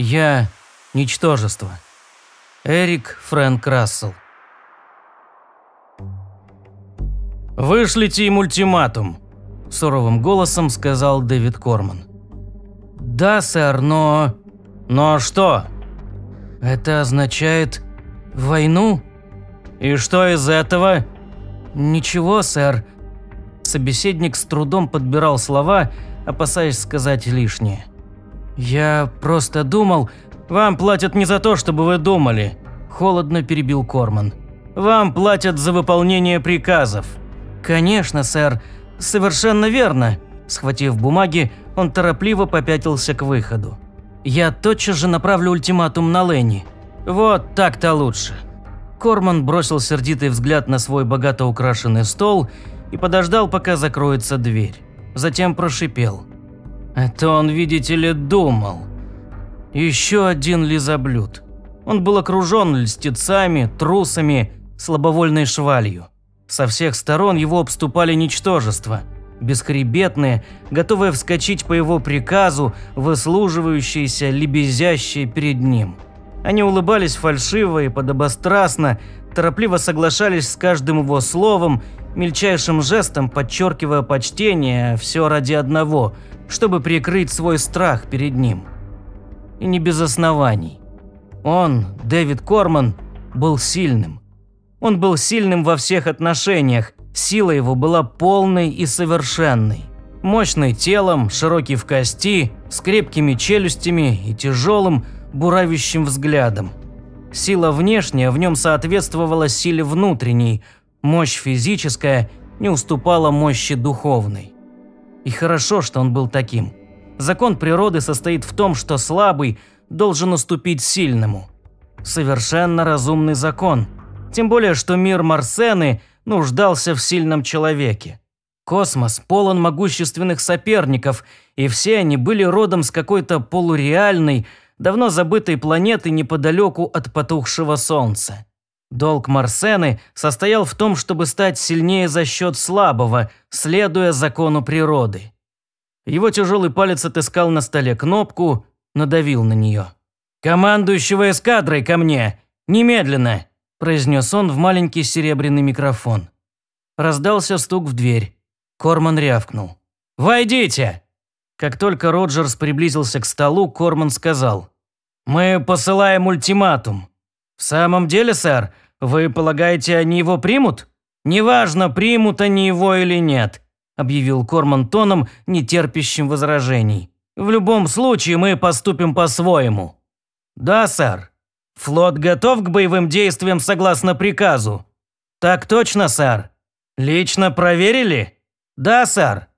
Я – ничтожество. Эрик Фрэнк Рассел. «Вышлите им ультиматум», – суровым голосом сказал Дэвид Корман. «Да, сэр, но...» «Но что?» «Это означает войну?» «И что из этого?» «Ничего, сэр». Собеседник с трудом подбирал слова, опасаясь сказать лишнее. «Я просто думал...» «Вам платят не за то, чтобы вы думали», – холодно перебил Корман. «Вам платят за выполнение приказов». «Конечно, сэр. Совершенно верно». Схватив бумаги, он торопливо попятился к выходу. «Я тотчас же направлю ультиматум на Ленни. Вот так-то лучше». Корман бросил сердитый взгляд на свой богато украшенный стол и подождал, пока закроется дверь. Затем прошипел. Это он, видите ли, думал. Еще один лизоблюд. Он был окружен льстецами, трусами, слабовольной швалью. Со всех сторон его обступали ничтожества. Бесхребетные, готовые вскочить по его приказу, выслуживающиеся, лебезящие перед ним. Они улыбались фальшиво и подобострастно, торопливо соглашались с каждым его словом, мельчайшим жестом подчеркивая почтение, а все ради одного чтобы прикрыть свой страх перед ним. И не без оснований. Он, Дэвид Корман, был сильным. Он был сильным во всех отношениях, сила его была полной и совершенной. Мощный телом, широкий в кости, с крепкими челюстями и тяжелым, буравящим взглядом. Сила внешняя в нем соответствовала силе внутренней, мощь физическая не уступала мощи духовной. И хорошо, что он был таким. Закон природы состоит в том, что слабый должен уступить сильному. Совершенно разумный закон. Тем более, что мир Марсены нуждался в сильном человеке. Космос полон могущественных соперников, и все они были родом с какой-то полуреальной, давно забытой планеты неподалеку от потухшего Солнца. Долг Марсены состоял в том, чтобы стать сильнее за счет слабого, следуя закону природы. Его тяжелый палец отыскал на столе кнопку, надавил на нее. «Командующего эскадрой ко мне! Немедленно!» – произнес он в маленький серебряный микрофон. Раздался стук в дверь. Корман рявкнул. «Войдите!» Как только Роджерс приблизился к столу, Корман сказал. «Мы посылаем ультиматум. «В самом деле, сэр, вы полагаете, они его примут?» «Неважно, примут они его или нет», – объявил Корман тоном, не терпящим возражений. «В любом случае мы поступим по-своему». «Да, сэр. Флот готов к боевым действиям согласно приказу». «Так точно, сэр. Лично проверили?» «Да, сэр».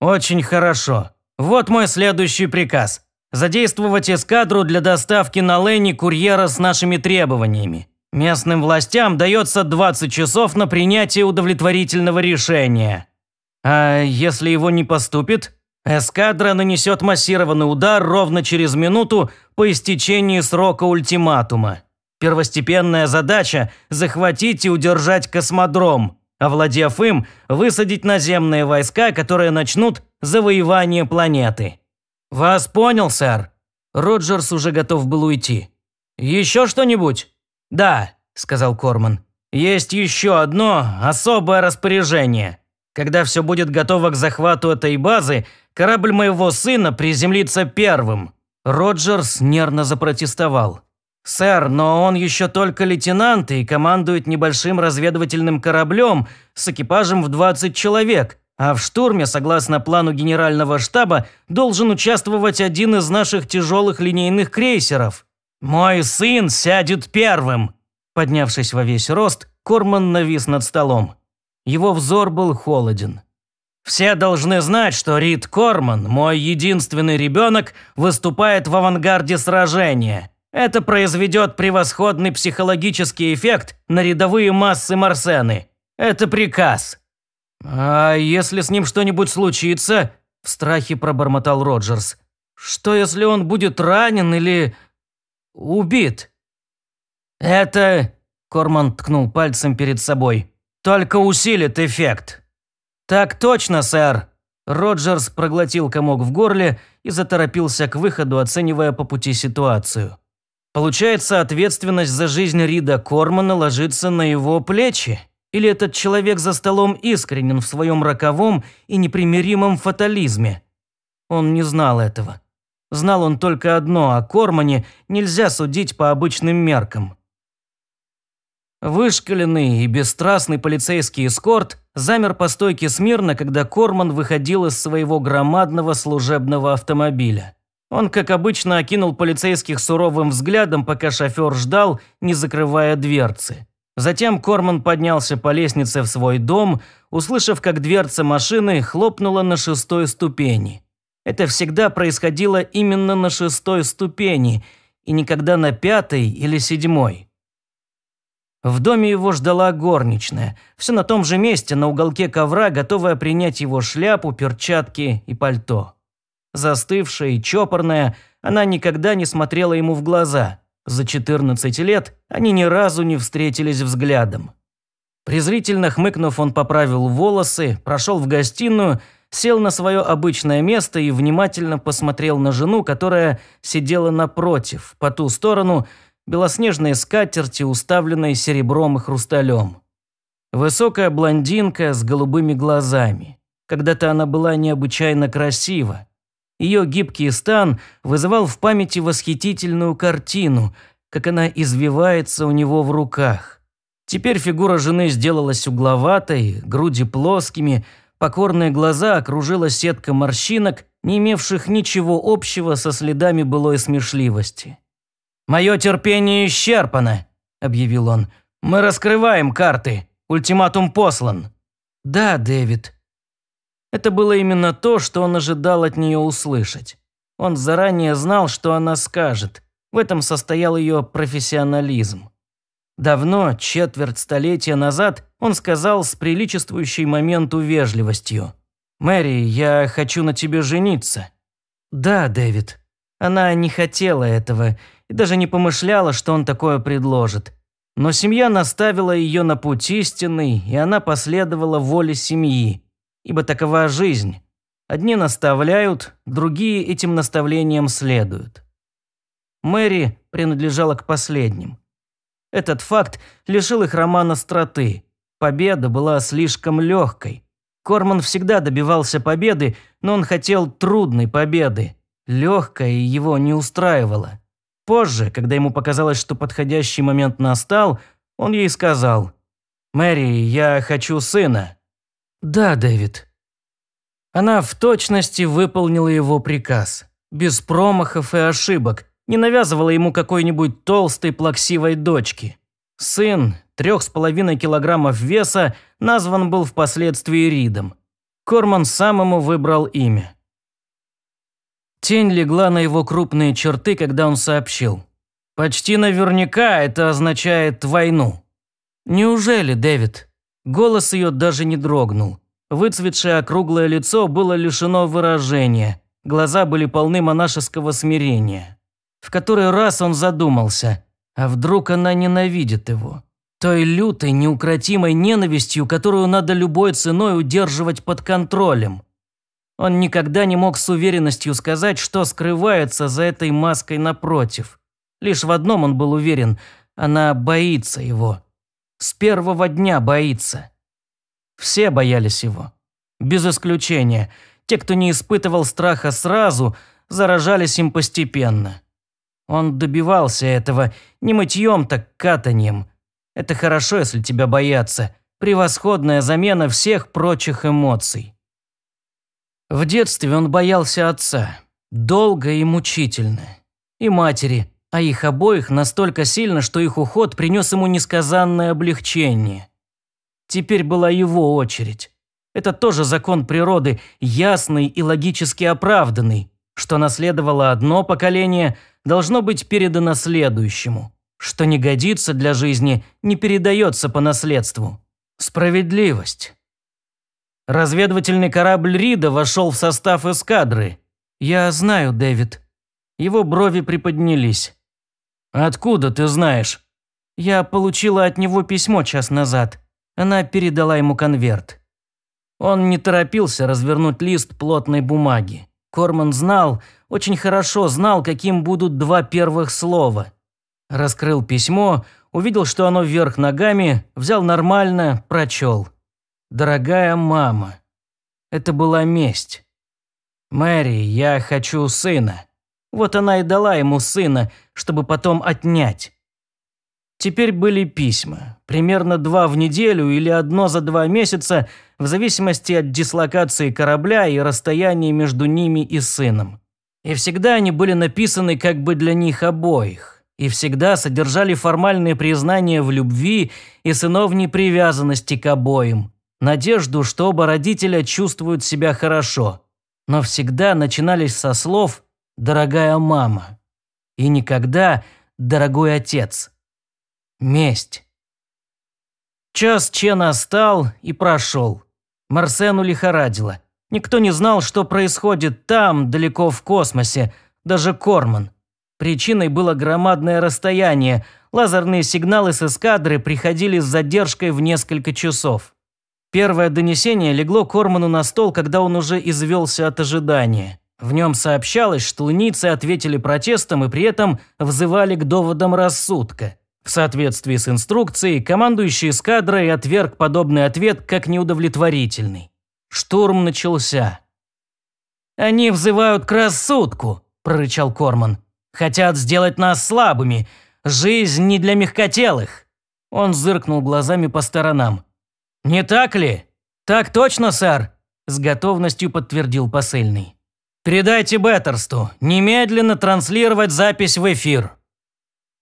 «Очень хорошо. Вот мой следующий приказ. Задействовать эскадру для доставки на Ленни курьера с нашими требованиями. Местным властям дается 20 часов на принятие удовлетворительного решения. А если его не поступит, эскадра нанесет массированный удар ровно через минуту по истечении срока ультиматума. Первостепенная задача – захватить и удержать космодром, овладев им, высадить наземные войска, которые начнут завоевание планеты. «Вас понял, сэр». Роджерс уже готов был уйти. «Еще что-нибудь?» «Да», – сказал Корман. «Есть еще одно особое распоряжение. Когда все будет готово к захвату этой базы, корабль моего сына приземлится первым». Роджерс нервно запротестовал. «Сэр, но он еще только лейтенант и командует небольшим разведывательным кораблем с экипажем в 20 человек. А в штурме, согласно плану генерального штаба, должен участвовать один из наших тяжелых линейных крейсеров. «Мой сын сядет первым!» Поднявшись во весь рост, Корман навис над столом. Его взор был холоден. «Все должны знать, что Рид Корман, мой единственный ребенок, выступает в авангарде сражения. Это произведет превосходный психологический эффект на рядовые массы Марсены. Это приказ. «А если с ним что-нибудь случится?» – в страхе пробормотал Роджерс. «Что, если он будет ранен или убит?» «Это...» – Корман ткнул пальцем перед собой. «Только усилит эффект». «Так точно, сэр!» Роджерс проглотил комок в горле и заторопился к выходу, оценивая по пути ситуацию. Получается, ответственность за жизнь Рида Кормана ложится на его плечи. Или этот человек за столом искренен в своем роковом и непримиримом фатализме? Он не знал этого. Знал он только одно – о Кормане нельзя судить по обычным меркам. Вышкаленный и бесстрастный полицейский эскорт замер по стойке смирно, когда Корман выходил из своего громадного служебного автомобиля. Он, как обычно, окинул полицейских суровым взглядом, пока шофер ждал, не закрывая дверцы. Затем Корман поднялся по лестнице в свой дом, услышав, как дверца машины хлопнула на шестой ступени. Это всегда происходило именно на шестой ступени и никогда на пятой или седьмой. В доме его ждала горничная, все на том же месте, на уголке ковра, готовая принять его шляпу, перчатки и пальто. Застывшая и чопорная, она никогда не смотрела ему в глаза – за 14 лет они ни разу не встретились взглядом. Презрительно хмыкнув, он поправил волосы, прошел в гостиную, сел на свое обычное место и внимательно посмотрел на жену, которая сидела напротив, по ту сторону белоснежной скатерти, уставленной серебром и хрусталем. Высокая блондинка с голубыми глазами. Когда-то она была необычайно красива. Ее гибкий стан вызывал в памяти восхитительную картину, как она извивается у него в руках. Теперь фигура жены сделалась угловатой, груди плоскими, покорные глаза окружила сетка морщинок, не имевших ничего общего со следами былой смешливости. «Мое терпение исчерпано», – объявил он. «Мы раскрываем карты. Ультиматум послан». «Да, Дэвид», это было именно то, что он ожидал от нее услышать. Он заранее знал, что она скажет. В этом состоял ее профессионализм. Давно, четверть столетия назад, он сказал с приличествующей моменту вежливостью. «Мэри, я хочу на тебе жениться». «Да, Дэвид». Она не хотела этого и даже не помышляла, что он такое предложит. Но семья наставила ее на путь истинный, и она последовала воле семьи, ибо такова жизнь. Одни наставляют, другие этим наставлениям следуют. Мэри принадлежала к последним. Этот факт лишил их романа страты. Победа была слишком легкой. Корман всегда добивался победы, но он хотел трудной победы. Легкая его не устраивала. Позже, когда ему показалось, что подходящий момент настал, он ей сказал «Мэри, я хочу сына». «Да, Дэвид». Она в точности выполнила его приказ. Без промахов и ошибок. Не навязывала ему какой-нибудь толстой плаксивой дочки. Сын, трех с половиной килограммов веса, назван был впоследствии Ридом. Корман сам ему выбрал имя. Тень легла на его крупные черты, когда он сообщил. «Почти наверняка это означает войну». «Неужели, Дэвид?» Голос ее даже не дрогнул. Выцветшее округлое лицо было лишено выражения. Глаза были полны монашеского смирения. В который раз он задумался, а вдруг она ненавидит его? Той лютой, неукротимой ненавистью, которую надо любой ценой удерживать под контролем. Он никогда не мог с уверенностью сказать, что скрывается за этой маской напротив. Лишь в одном он был уверен – она боится его. С первого дня боится. Все боялись его. Без исключения. Те, кто не испытывал страха сразу, заражались им постепенно. Он добивался этого не мытьем, так катанием. Это хорошо, если тебя боятся. Превосходная замена всех прочих эмоций. В детстве он боялся отца. Долго и мучительно. И матери а их обоих настолько сильно, что их уход принес ему несказанное облегчение. Теперь была его очередь. Это тоже закон природы, ясный и логически оправданный. Что наследовало одно поколение, должно быть передано следующему. Что не годится для жизни, не передается по наследству. Справедливость. Разведывательный корабль Рида вошел в состав эскадры. Я знаю, Дэвид. Его брови приподнялись. «Откуда ты знаешь?» «Я получила от него письмо час назад. Она передала ему конверт». Он не торопился развернуть лист плотной бумаги. Корман знал, очень хорошо знал, каким будут два первых слова. Раскрыл письмо, увидел, что оно вверх ногами, взял нормально, прочел. «Дорогая мама». Это была месть. «Мэри, я хочу сына. Вот она и дала ему сына, чтобы потом отнять. Теперь были письма. Примерно два в неделю или одно за два месяца, в зависимости от дислокации корабля и расстояния между ними и сыном. И всегда они были написаны как бы для них обоих. И всегда содержали формальные признания в любви и сыновней привязанности к обоим. Надежду, что оба родителя чувствуют себя хорошо. Но всегда начинались со слов дорогая мама. И никогда, дорогой отец. Месть. Час Че настал и прошел. Марсену лихорадило. Никто не знал, что происходит там, далеко в космосе, даже Корман. Причиной было громадное расстояние. Лазерные сигналы с эскадры приходили с задержкой в несколько часов. Первое донесение легло Корману на стол, когда он уже извелся от ожидания. В нем сообщалось, что луницы ответили протестом и при этом взывали к доводам рассудка. В соответствии с инструкцией, командующий эскадрой отверг подобный ответ как неудовлетворительный. Штурм начался. «Они взывают к рассудку», – прорычал Корман. «Хотят сделать нас слабыми. Жизнь не для мягкотелых». Он зыркнул глазами по сторонам. «Не так ли?» «Так точно, сэр», – с готовностью подтвердил посыльный. Передайте Беттерсту немедленно транслировать запись в эфир.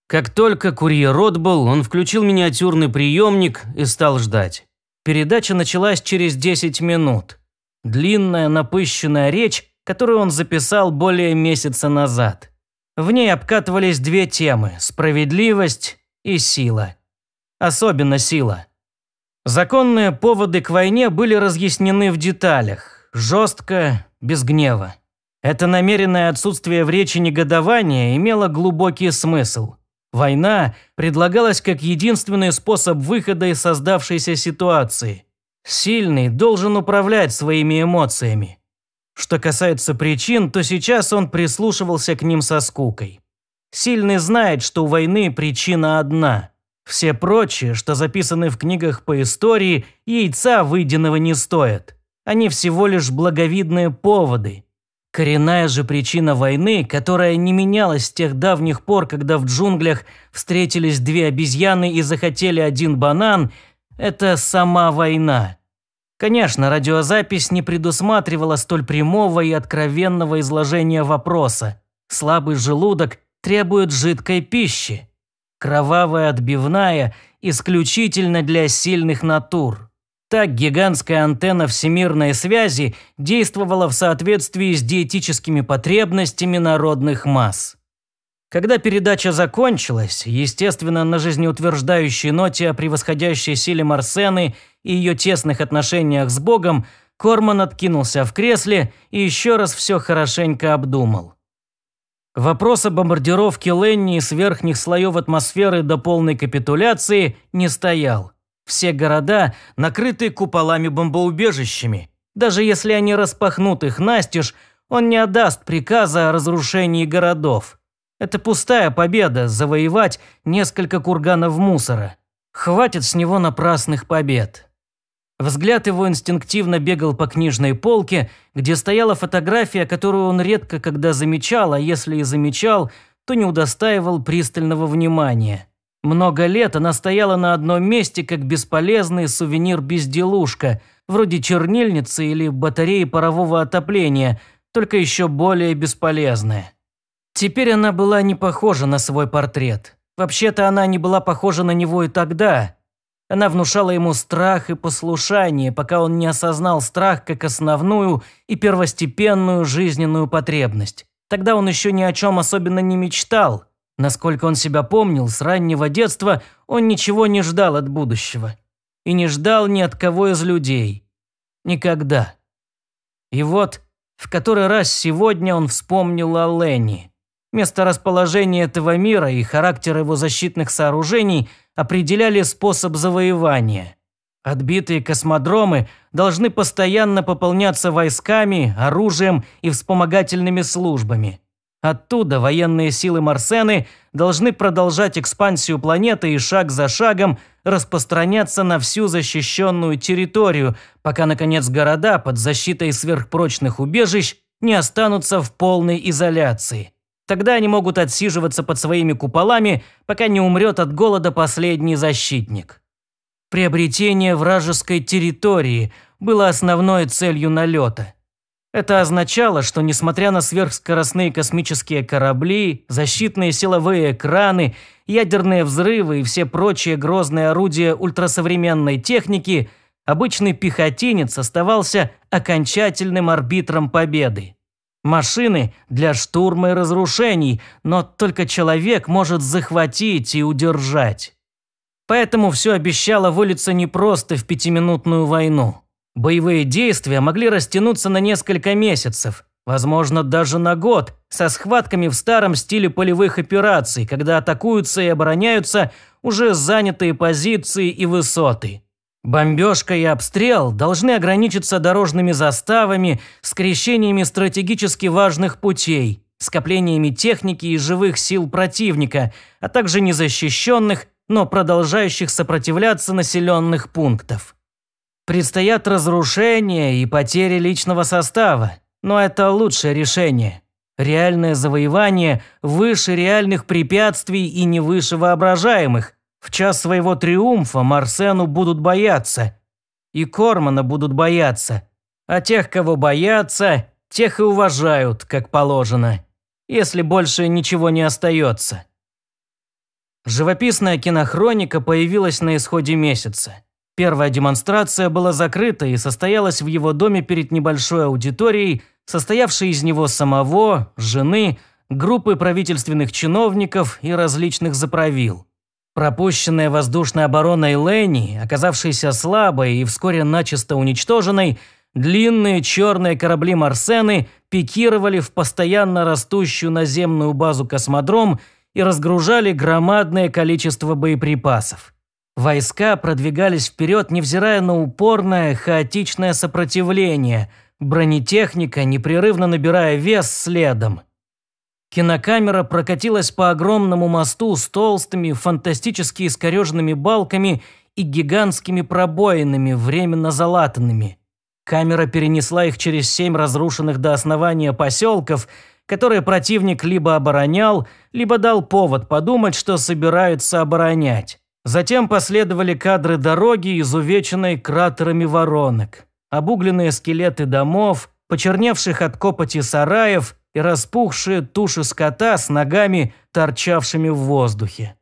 Как только курьер отбыл, он включил миниатюрный приемник и стал ждать. Передача началась через 10 минут. Длинная напыщенная речь, которую он записал более месяца назад. В ней обкатывались две темы – справедливость и сила. Особенно сила. Законные поводы к войне были разъяснены в деталях, жестко, без гнева. Это намеренное отсутствие в речи негодования имело глубокий смысл. Война предлагалась как единственный способ выхода из создавшейся ситуации. Сильный должен управлять своими эмоциями. Что касается причин, то сейчас он прислушивался к ним со скукой. Сильный знает, что у войны причина одна. Все прочие, что записаны в книгах по истории, яйца выеденного не стоят. Они всего лишь благовидные поводы – Коренная же причина войны, которая не менялась с тех давних пор, когда в джунглях встретились две обезьяны и захотели один банан, это сама война. Конечно, радиозапись не предусматривала столь прямого и откровенного изложения вопроса. Слабый желудок требует жидкой пищи. Кровавая отбивная исключительно для сильных натур. Так гигантская антенна всемирной связи действовала в соответствии с диетическими потребностями народных масс. Когда передача закончилась, естественно, на жизнеутверждающей ноте о превосходящей силе Марсены и ее тесных отношениях с Богом, Корман откинулся в кресле и еще раз все хорошенько обдумал. Вопрос о бомбардировке Ленни с верхних слоев атмосферы до полной капитуляции не стоял. Все города накрыты куполами-бомбоубежищами. Даже если они распахнут их настежь, он не отдаст приказа о разрушении городов. Это пустая победа – завоевать несколько курганов мусора. Хватит с него напрасных побед. Взгляд его инстинктивно бегал по книжной полке, где стояла фотография, которую он редко когда замечал, а если и замечал, то не удостаивал пристального внимания. Много лет она стояла на одном месте, как бесполезный сувенир-безделушка, вроде чернильницы или батареи парового отопления, только еще более бесполезная. Теперь она была не похожа на свой портрет. Вообще-то она не была похожа на него и тогда. Она внушала ему страх и послушание, пока он не осознал страх как основную и первостепенную жизненную потребность. Тогда он еще ни о чем особенно не мечтал – Насколько он себя помнил, с раннего детства он ничего не ждал от будущего. И не ждал ни от кого из людей. Никогда. И вот, в который раз сегодня он вспомнил о Ленни. Место расположения этого мира и характер его защитных сооружений определяли способ завоевания. Отбитые космодромы должны постоянно пополняться войсками, оружием и вспомогательными службами. Оттуда военные силы Марсены должны продолжать экспансию планеты и шаг за шагом распространяться на всю защищенную территорию, пока, наконец, города под защитой сверхпрочных убежищ не останутся в полной изоляции. Тогда они могут отсиживаться под своими куполами, пока не умрет от голода последний защитник. Приобретение вражеской территории было основной целью налета – это означало, что несмотря на сверхскоростные космические корабли, защитные силовые экраны, ядерные взрывы и все прочие грозные орудия ультрасовременной техники, обычный пехотинец оставался окончательным арбитром победы. Машины для штурма и разрушений, но только человек может захватить и удержать. Поэтому все обещало вылиться не просто в пятиминутную войну. Боевые действия могли растянуться на несколько месяцев, возможно, даже на год, со схватками в старом стиле полевых операций, когда атакуются и обороняются уже занятые позиции и высоты. Бомбежка и обстрел должны ограничиться дорожными заставами, скрещениями стратегически важных путей, скоплениями техники и живых сил противника, а также незащищенных, но продолжающих сопротивляться населенных пунктов. Предстоят разрушения и потери личного состава, но это лучшее решение. Реальное завоевание выше реальных препятствий и не выше воображаемых. В час своего триумфа Марсену будут бояться. И Кормана будут бояться. А тех, кого боятся, тех и уважают, как положено. Если больше ничего не остается. Живописная кинохроника появилась на исходе месяца. Первая демонстрация была закрыта и состоялась в его доме перед небольшой аудиторией, состоявшей из него самого, жены, группы правительственных чиновников и различных заправил. Пропущенная воздушной обороной Лени, оказавшейся слабой и вскоре начисто уничтоженной, длинные черные корабли Марсены пикировали в постоянно растущую наземную базу «Космодром» и разгружали громадное количество боеприпасов. Войска продвигались вперед, невзирая на упорное, хаотичное сопротивление, бронетехника, непрерывно набирая вес следом. Кинокамера прокатилась по огромному мосту с толстыми, фантастически искореженными балками и гигантскими пробоинами, временно залатанными. Камера перенесла их через семь разрушенных до основания поселков, которые противник либо оборонял, либо дал повод подумать, что собираются оборонять. Затем последовали кадры дороги, изувеченной кратерами воронок, обугленные скелеты домов, почерневших от копоти сараев и распухшие туши скота с ногами, торчавшими в воздухе.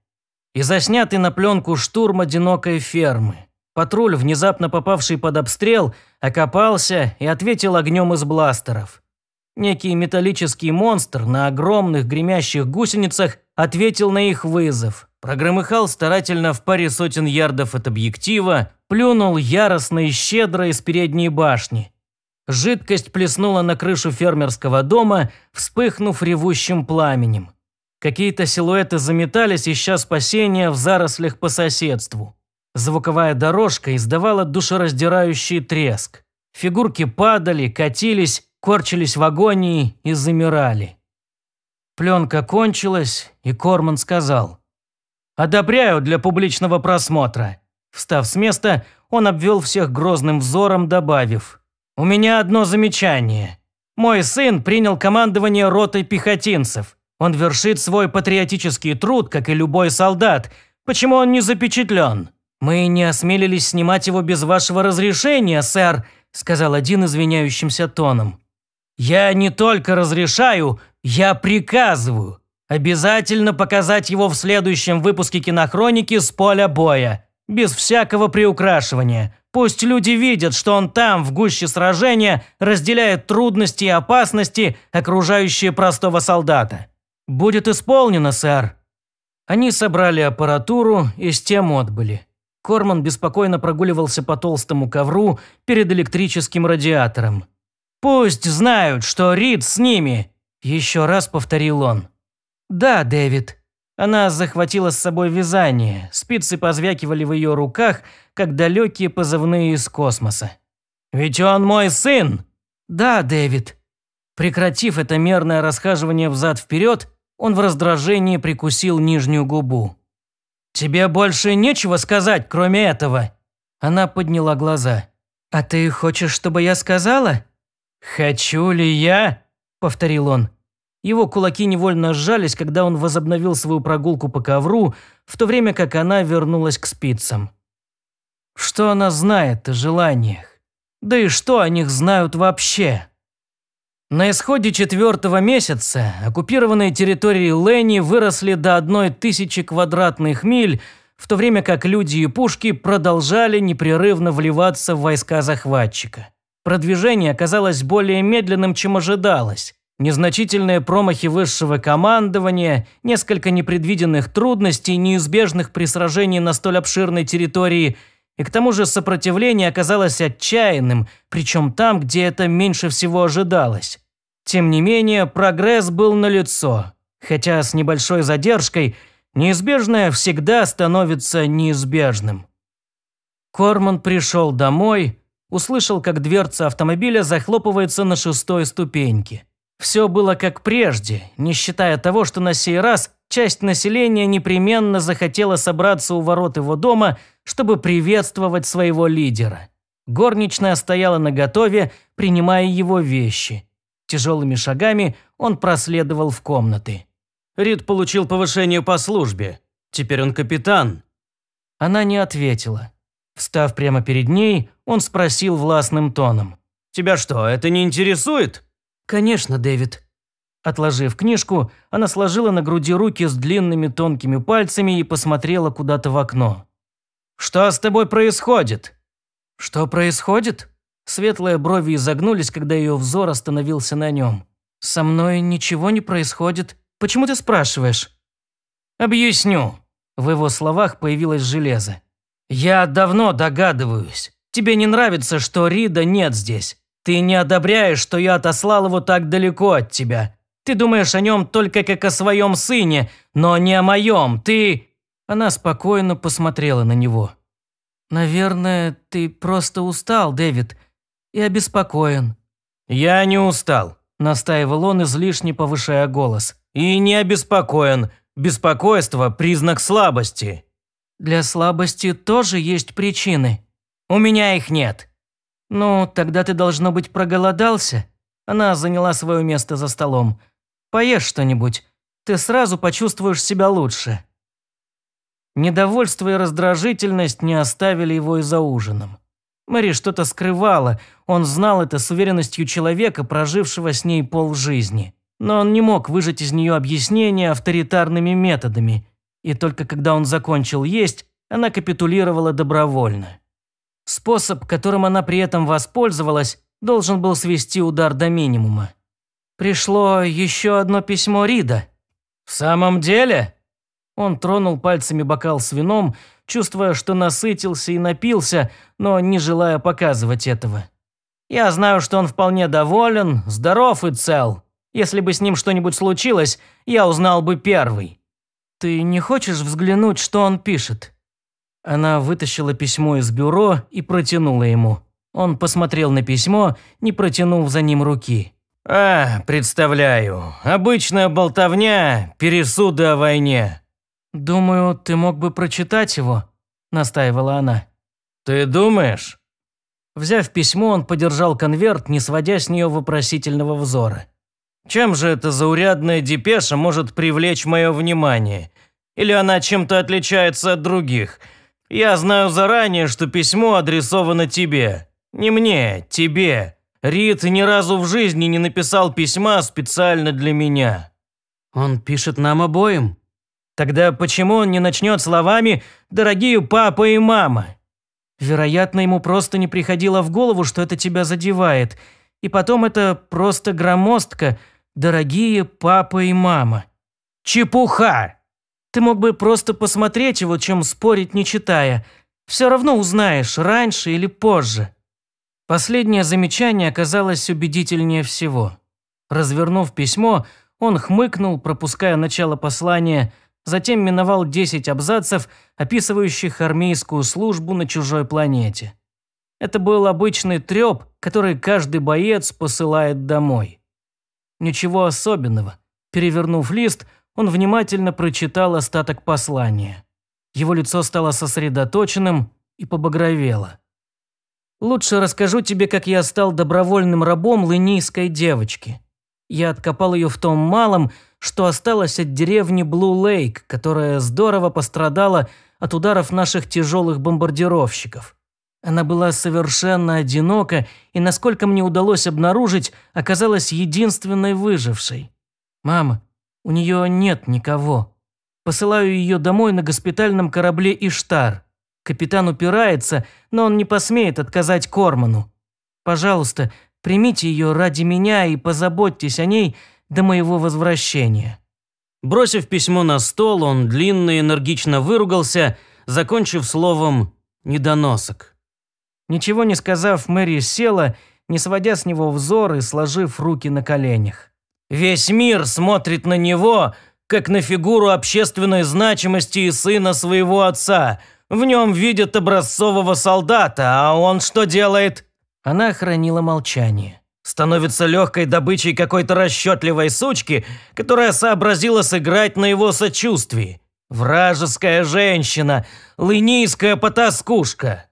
И заснятый на пленку штурм одинокой фермы. Патруль, внезапно попавший под обстрел, окопался и ответил огнем из бластеров. Некий металлический монстр на огромных гремящих гусеницах ответил на их вызов – Прогромыхал старательно в паре сотен ярдов от объектива, плюнул яростно и щедро из передней башни. Жидкость плеснула на крышу фермерского дома, вспыхнув ревущим пламенем. Какие-то силуэты заметались, ища спасения в зарослях по соседству. Звуковая дорожка издавала душераздирающий треск. Фигурки падали, катились, корчились в агонии и замирали. Пленка кончилась, и Корман сказал. «Одобряю для публичного просмотра». Встав с места, он обвел всех грозным взором, добавив. «У меня одно замечание. Мой сын принял командование ротой пехотинцев. Он вершит свой патриотический труд, как и любой солдат. Почему он не запечатлен? Мы не осмелились снимать его без вашего разрешения, сэр», сказал один извиняющимся тоном. «Я не только разрешаю, я приказываю. Обязательно показать его в следующем выпуске кинохроники с поля боя. Без всякого приукрашивания. Пусть люди видят, что он там, в гуще сражения, разделяет трудности и опасности, окружающие простого солдата. «Будет исполнено, сэр». Они собрали аппаратуру и с тем отбыли. Корман беспокойно прогуливался по толстому ковру перед электрическим радиатором. «Пусть знают, что Рид с ними», – еще раз повторил он. «Да, Дэвид». Она захватила с собой вязание, спицы позвякивали в ее руках, как далекие позывные из космоса. «Ведь он мой сын!» «Да, Дэвид». Прекратив это мерное расхаживание взад-вперед, он в раздражении прикусил нижнюю губу. «Тебе больше нечего сказать, кроме этого?» Она подняла глаза. «А ты хочешь, чтобы я сказала?» «Хочу ли я?» – повторил он. Его кулаки невольно сжались, когда он возобновил свою прогулку по ковру, в то время как она вернулась к спицам. Что она знает о желаниях? Да и что о них знают вообще? На исходе четвертого месяца оккупированные территории Ленни выросли до одной тысячи квадратных миль, в то время как люди и пушки продолжали непрерывно вливаться в войска захватчика. Продвижение оказалось более медленным, чем ожидалось. Незначительные промахи высшего командования, несколько непредвиденных трудностей, неизбежных при сражении на столь обширной территории, и к тому же сопротивление оказалось отчаянным, причем там, где это меньше всего ожидалось. Тем не менее, прогресс был налицо, хотя с небольшой задержкой неизбежное всегда становится неизбежным. Корман пришел домой, услышал, как дверца автомобиля захлопывается на шестой ступеньке – все было как прежде, не считая того, что на сей раз часть населения непременно захотела собраться у ворот его дома, чтобы приветствовать своего лидера. Горничная стояла наготове, принимая его вещи. Тяжелыми шагами он проследовал в комнаты. Рид получил повышение по службе. Теперь он капитан. Она не ответила. Встав прямо перед ней, он спросил властным тоном. «Тебя что, это не интересует?» «Конечно, Дэвид». Отложив книжку, она сложила на груди руки с длинными тонкими пальцами и посмотрела куда-то в окно. «Что с тобой происходит?» «Что происходит?» Светлые брови изогнулись, когда ее взор остановился на нем. «Со мной ничего не происходит. Почему ты спрашиваешь?» «Объясню». В его словах появилось железо. «Я давно догадываюсь. Тебе не нравится, что Рида нет здесь. Ты не одобряешь, что я отослал его так далеко от тебя. Ты думаешь о нем только как о своем сыне, но не о моем. Ты...» Она спокойно посмотрела на него. «Наверное, ты просто устал, Дэвид, и обеспокоен». «Я не устал», – настаивал он, излишне повышая голос. «И не обеспокоен. Беспокойство – признак слабости». «Для слабости тоже есть причины». «У меня их нет. «Ну, тогда ты, должно быть, проголодался?» Она заняла свое место за столом. «Поешь что-нибудь. Ты сразу почувствуешь себя лучше». Недовольство и раздражительность не оставили его и за ужином. Мэри что-то скрывала, он знал это с уверенностью человека, прожившего с ней полжизни. Но он не мог выжать из нее объяснения авторитарными методами. И только когда он закончил есть, она капитулировала добровольно. Способ, которым она при этом воспользовалась, должен был свести удар до минимума. Пришло еще одно письмо Рида. «В самом деле?» Он тронул пальцами бокал с вином, чувствуя, что насытился и напился, но не желая показывать этого. «Я знаю, что он вполне доволен, здоров и цел. Если бы с ним что-нибудь случилось, я узнал бы первый». «Ты не хочешь взглянуть, что он пишет?» Она вытащила письмо из бюро и протянула ему. Он посмотрел на письмо, не протянув за ним руки. «А, представляю. Обычная болтовня, пересуды о войне». «Думаю, ты мог бы прочитать его», – настаивала она. «Ты думаешь?» Взяв письмо, он подержал конверт, не сводя с нее вопросительного взора. «Чем же эта заурядная депеша может привлечь мое внимание? Или она чем-то отличается от других?» Я знаю заранее, что письмо адресовано тебе. Не мне, тебе. Рид ни разу в жизни не написал письма специально для меня». «Он пишет нам обоим». «Тогда почему он не начнет словами «дорогие папа и мама»?» Вероятно, ему просто не приходило в голову, что это тебя задевает. И потом это просто громоздко «дорогие папа и мама». «Чепуха!» Ты мог бы просто посмотреть его, чем спорить, не читая. Все равно узнаешь, раньше или позже». Последнее замечание оказалось убедительнее всего. Развернув письмо, он хмыкнул, пропуская начало послания, затем миновал 10 абзацев, описывающих армейскую службу на чужой планете. Это был обычный трёп, который каждый боец посылает домой. Ничего особенного. Перевернув лист – он внимательно прочитал остаток послания. Его лицо стало сосредоточенным и побагровело. «Лучше расскажу тебе, как я стал добровольным рабом лынийской девочки. Я откопал ее в том малом, что осталось от деревни Блу-Лейк, которая здорово пострадала от ударов наших тяжелых бомбардировщиков. Она была совершенно одинока и, насколько мне удалось обнаружить, оказалась единственной выжившей. Мама, у нее нет никого. Посылаю ее домой на госпитальном корабле «Иштар». Капитан упирается, но он не посмеет отказать Корману. Пожалуйста, примите ее ради меня и позаботьтесь о ней до моего возвращения». Бросив письмо на стол, он длинно и энергично выругался, закончив словом «недоносок». Ничего не сказав, Мэри села, не сводя с него взор и сложив руки на коленях. Весь мир смотрит на него, как на фигуру общественной значимости и сына своего отца. В нем видят образцового солдата, а он что делает?» Она хранила молчание. Становится легкой добычей какой-то расчетливой сучки, которая сообразила сыграть на его сочувствии. Вражеская женщина, лынийская потаскушка.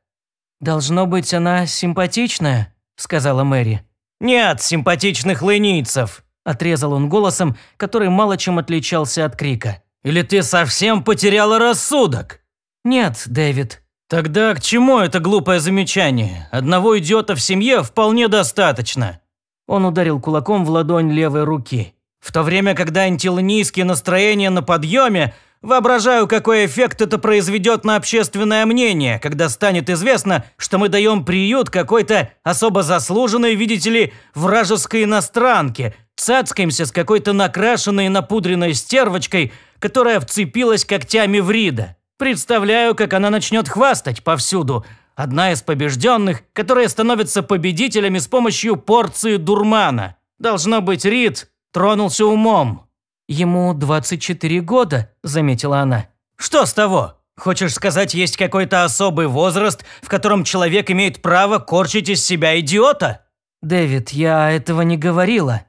«Должно быть, она симпатичная», — сказала Мэри. «Нет симпатичных лынийцев», Отрезал он голосом, который мало чем отличался от крика. «Или ты совсем потеряла рассудок?» «Нет, Дэвид». «Тогда к чему это глупое замечание? Одного идиота в семье вполне достаточно». Он ударил кулаком в ладонь левой руки. «В то время, когда антилонийские настроения на подъеме, Воображаю, какой эффект это произведет на общественное мнение, когда станет известно, что мы даем приют какой-то особо заслуженной, видите ли, вражеской иностранке, цацкаемся с какой-то накрашенной и напудренной стервочкой, которая вцепилась когтями в Рида. Представляю, как она начнет хвастать повсюду. Одна из побежденных, которая становится победителями с помощью порции дурмана. Должно быть, Рид тронулся умом. «Ему 24 года», – заметила она. «Что с того? Хочешь сказать, есть какой-то особый возраст, в котором человек имеет право корчить из себя идиота?» «Дэвид, я этого не говорила»,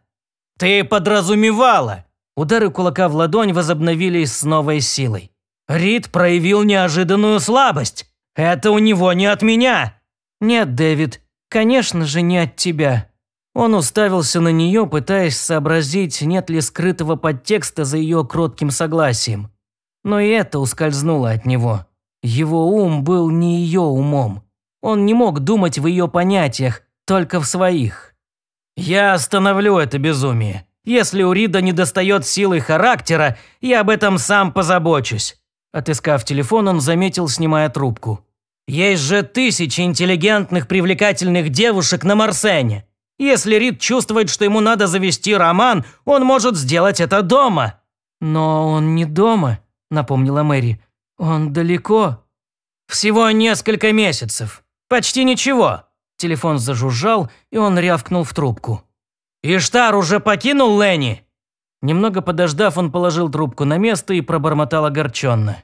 «Ты подразумевала!» Удары кулака в ладонь возобновились с новой силой. Рид проявил неожиданную слабость. Это у него не от меня. Нет, Дэвид, конечно же не от тебя. Он уставился на нее, пытаясь сообразить, нет ли скрытого подтекста за ее кротким согласием. Но и это ускользнуло от него. Его ум был не ее умом. Он не мог думать в ее понятиях, только в своих. «Я остановлю это безумие. Если у Рида недостает силы характера, я об этом сам позабочусь». Отыскав телефон, он заметил, снимая трубку. «Есть же тысячи интеллигентных, привлекательных девушек на Марсене. Если Рид чувствует, что ему надо завести роман, он может сделать это дома». «Но он не дома», – напомнила Мэри. «Он далеко». «Всего несколько месяцев. Почти ничего. Телефон зажужжал, и он рявкнул в трубку. «Иштар уже покинул Ленни?» Немного подождав, он положил трубку на место и пробормотал огорченно.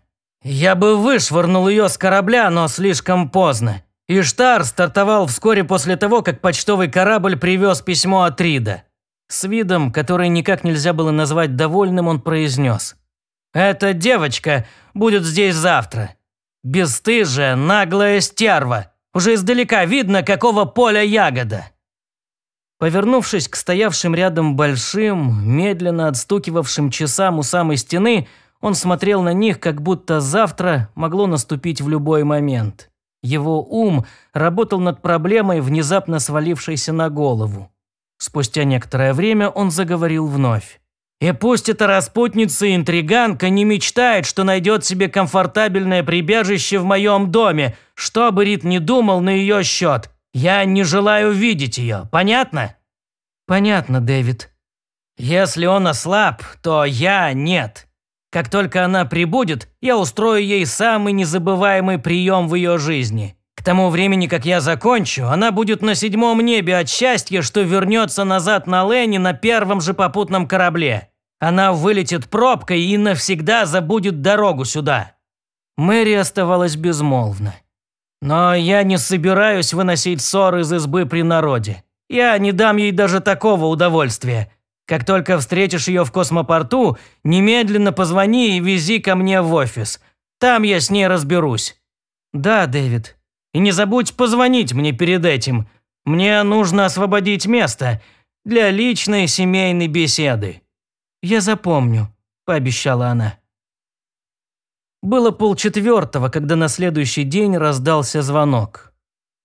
«Я бы вышвырнул ее с корабля, но слишком поздно. Иштар стартовал вскоре после того, как почтовый корабль привез письмо от Рида. С видом, который никак нельзя было назвать довольным, он произнес. «Эта девочка будет здесь завтра. Бесстыжая, наглая стерва. Уже издалека видно, какого поля ягода. Повернувшись к стоявшим рядом большим, медленно отстукивавшим часам у самой стены, он смотрел на них, как будто завтра могло наступить в любой момент. Его ум работал над проблемой, внезапно свалившейся на голову. Спустя некоторое время он заговорил вновь. И пусть эта распутница и интриганка не мечтает, что найдет себе комфортабельное прибежище в моем доме, что бы Рит не думал на ее счет. Я не желаю видеть ее, понятно? Понятно, Дэвид. Если он ослаб, то я нет. Как только она прибудет, я устрою ей самый незабываемый прием в ее жизни. К тому времени, как я закончу, она будет на седьмом небе от счастья, что вернется назад на Лене на первом же попутном корабле. Она вылетит пробкой и навсегда забудет дорогу сюда». Мэри оставалась безмолвна. «Но я не собираюсь выносить ссор из избы при народе. Я не дам ей даже такого удовольствия. Как только встретишь ее в космопорту, немедленно позвони и вези ко мне в офис. Там я с ней разберусь». «Да, Дэвид», и не забудь позвонить мне перед этим. Мне нужно освободить место для личной семейной беседы». «Я запомню», – пообещала она. Было полчетвертого, когда на следующий день раздался звонок.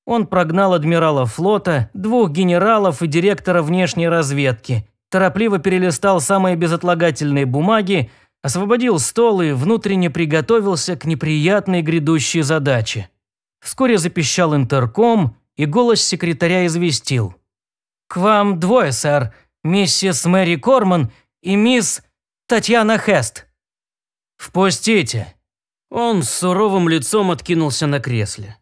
Он прогнал адмирала флота, двух генералов и директора внешней разведки, торопливо перелистал самые безотлагательные бумаги, освободил стол и внутренне приготовился к неприятной грядущей задаче. Вскоре запищал интерком, и голос секретаря известил. «К вам двое, сэр. Миссис Мэри Корман и мисс Татьяна Хест». «Впустите». Он с суровым лицом откинулся на кресле.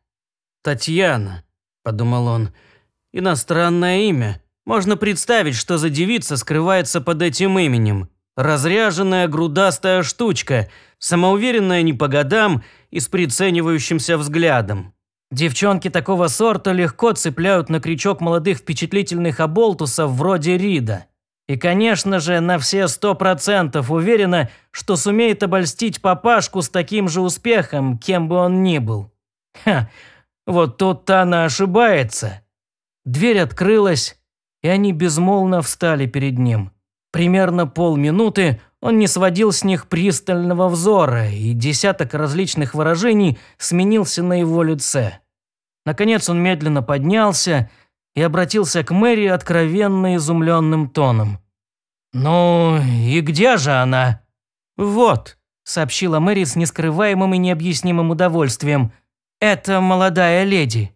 «Татьяна», – подумал он, – «иностранное имя. Можно представить, что за девица скрывается под этим именем. Разряженная грудастая штучка, самоуверенная не по годам – и с приценивающимся взглядом. Девчонки такого сорта легко цепляют на крючок молодых впечатлительных оболтусов вроде Рида. И, конечно же, на все сто процентов уверена, что сумеет обольстить папашку с таким же успехом, кем бы он ни был. Ха, вот тут-то она ошибается. Дверь открылась, и они безмолвно встали перед ним. Примерно полминуты он не сводил с них пристального взора, и десяток различных выражений сменился на его лице. Наконец он медленно поднялся и обратился к Мэри откровенно изумленным тоном. «Ну и где же она?» «Вот», – сообщила Мэри с нескрываемым и необъяснимым удовольствием. «Это молодая леди».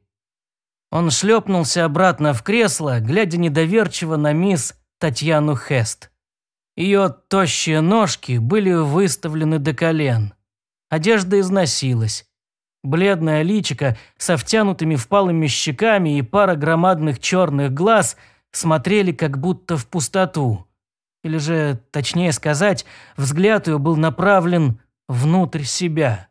Он шлепнулся обратно в кресло, глядя недоверчиво на мисс Татьяну Хест. Ее тощие ножки были выставлены до колен. Одежда износилась. Бледное личико со втянутыми впалыми щеками и пара громадных черных глаз смотрели как будто в пустоту. Или же, точнее сказать, взгляд ее был направлен внутрь себя.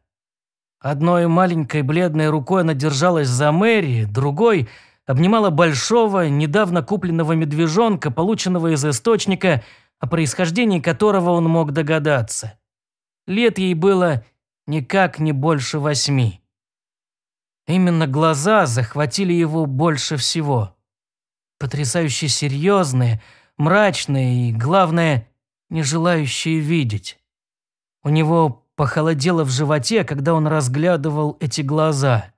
Одной маленькой бледной рукой она держалась за Мэри, другой обнимала большого, недавно купленного медвежонка, полученного из источника – о происхождении которого он мог догадаться. Лет ей было никак не больше восьми. Именно глаза захватили его больше всего. Потрясающе серьезные, мрачные и, главное, не желающие видеть. У него похолодело в животе, когда он разглядывал эти глаза.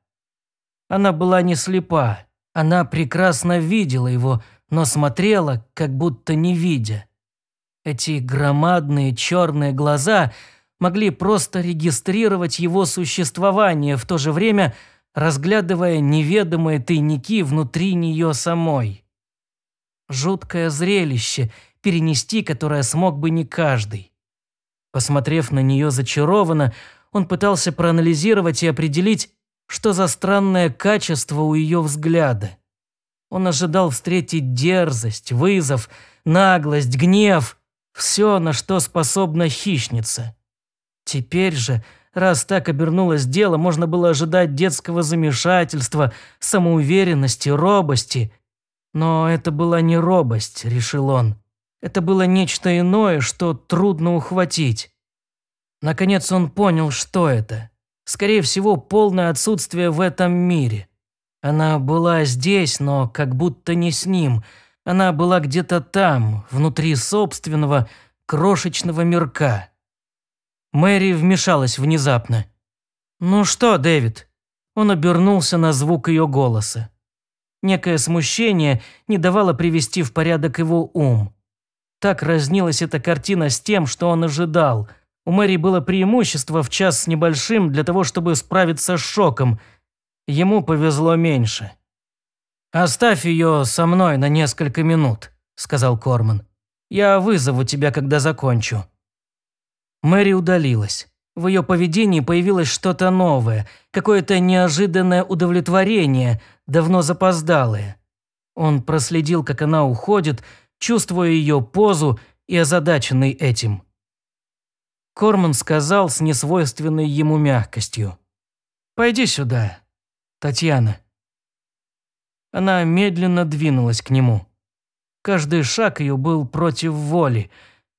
Она была не слепа, она прекрасно видела его, но смотрела, как будто не видя. Эти громадные черные глаза могли просто регистрировать его существование, в то же время разглядывая неведомые тайники внутри нее самой. Жуткое зрелище, перенести которое смог бы не каждый. Посмотрев на нее зачарованно, он пытался проанализировать и определить, что за странное качество у ее взгляда. Он ожидал встретить дерзость, вызов, наглость, гнев – все, на что способна хищница. Теперь же, раз так обернулось дело, можно было ожидать детского замешательства, самоуверенности, робости. Но это была не робость, решил он. Это было нечто иное, что трудно ухватить. Наконец он понял, что это. Скорее всего, полное отсутствие в этом мире. Она была здесь, но как будто не с ним – она была где-то там, внутри собственного, крошечного мирка. Мэри вмешалась внезапно. «Ну что, Дэвид?» Он обернулся на звук ее голоса. Некое смущение не давало привести в порядок его ум. Так разнилась эта картина с тем, что он ожидал. У Мэри было преимущество в час с небольшим для того, чтобы справиться с шоком. Ему повезло меньше. «Оставь ее со мной на несколько минут», – сказал Корман. «Я вызову тебя, когда закончу». Мэри удалилась. В ее поведении появилось что-то новое, какое-то неожиданное удовлетворение, давно запоздалое. Он проследил, как она уходит, чувствуя ее позу и озадаченный этим. Корман сказал с несвойственной ему мягкостью. «Пойди сюда, Татьяна». Она медленно двинулась к нему. Каждый шаг ее был против воли.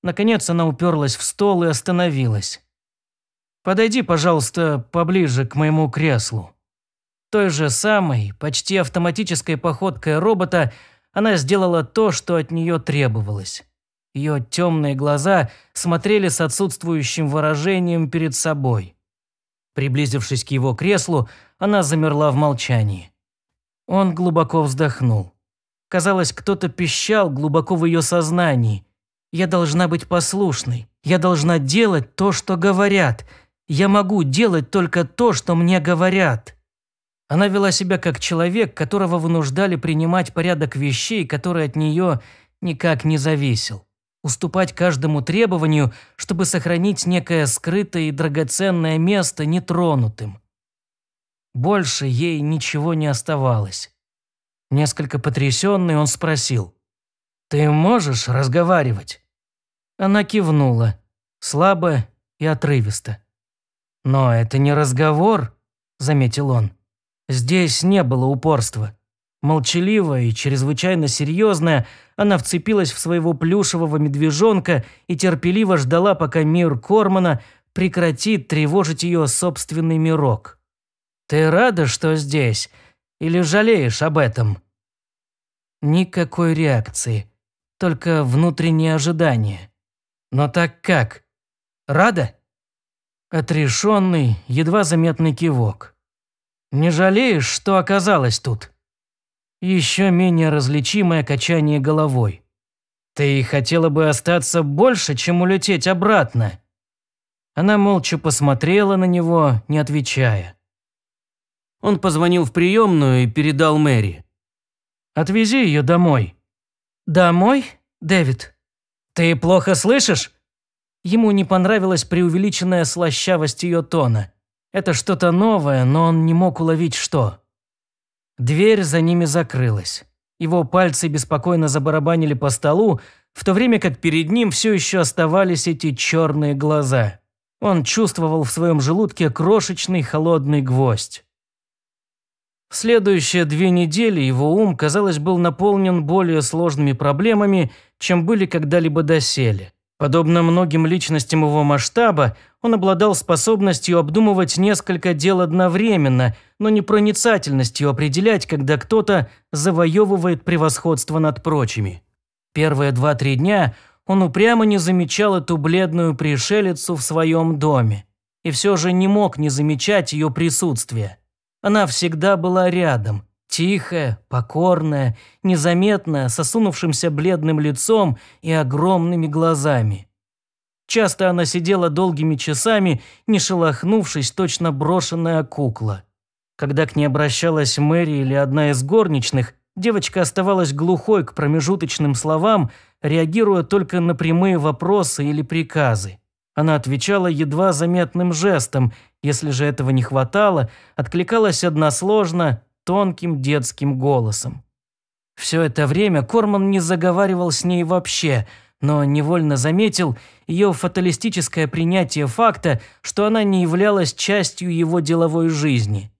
Наконец она уперлась в стол и остановилась. «Подойди, пожалуйста, поближе к моему креслу». Той же самой, почти автоматической походкой робота она сделала то, что от нее требовалось. Ее темные глаза смотрели с отсутствующим выражением перед собой. Приблизившись к его креслу, она замерла в молчании. Он глубоко вздохнул. Казалось, кто-то пищал глубоко в ее сознании. «Я должна быть послушной. Я должна делать то, что говорят. Я могу делать только то, что мне говорят». Она вела себя как человек, которого вынуждали принимать порядок вещей, который от нее никак не зависел. Уступать каждому требованию, чтобы сохранить некое скрытое и драгоценное место нетронутым. Больше ей ничего не оставалось. Несколько потрясенный он спросил. «Ты можешь разговаривать?» Она кивнула, слабо и отрывисто. «Но это не разговор», — заметил он. Здесь не было упорства. Молчаливая и чрезвычайно серьезная, она вцепилась в своего плюшевого медвежонка и терпеливо ждала, пока мир Кормана прекратит тревожить ее собственный мирок. Ты рада, что здесь? Или жалеешь об этом?» Никакой реакции, только внутреннее ожидание. Но так как? Рада? Отрешенный, едва заметный кивок. Не жалеешь, что оказалось тут? Еще менее различимое качание головой. Ты хотела бы остаться больше, чем улететь обратно. Она молча посмотрела на него, не отвечая. Он позвонил в приемную и передал Мэри. «Отвези ее домой». «Домой, Дэвид?» «Ты плохо слышишь?» Ему не понравилась преувеличенная слащавость ее тона. Это что-то новое, но он не мог уловить что. Дверь за ними закрылась. Его пальцы беспокойно забарабанили по столу, в то время как перед ним все еще оставались эти черные глаза. Он чувствовал в своем желудке крошечный холодный гвоздь. Следующие две недели его ум, казалось, был наполнен более сложными проблемами, чем были когда-либо доселе. Подобно многим личностям его масштаба, он обладал способностью обдумывать несколько дел одновременно, но не проницательностью определять, когда кто-то завоевывает превосходство над прочими. Первые два-три дня он упрямо не замечал эту бледную пришелицу в своем доме и все же не мог не замечать ее присутствие. Она всегда была рядом, тихая, покорная, незаметная, сосунувшимся бледным лицом и огромными глазами. Часто она сидела долгими часами, не шелохнувшись, точно брошенная кукла. Когда к ней обращалась Мэри или одна из горничных, девочка оставалась глухой к промежуточным словам, реагируя только на прямые вопросы или приказы. Она отвечала едва заметным жестом, если же этого не хватало, откликалась односложно, тонким детским голосом. Все это время Корман не заговаривал с ней вообще, но невольно заметил ее фаталистическое принятие факта, что она не являлась частью его деловой жизни.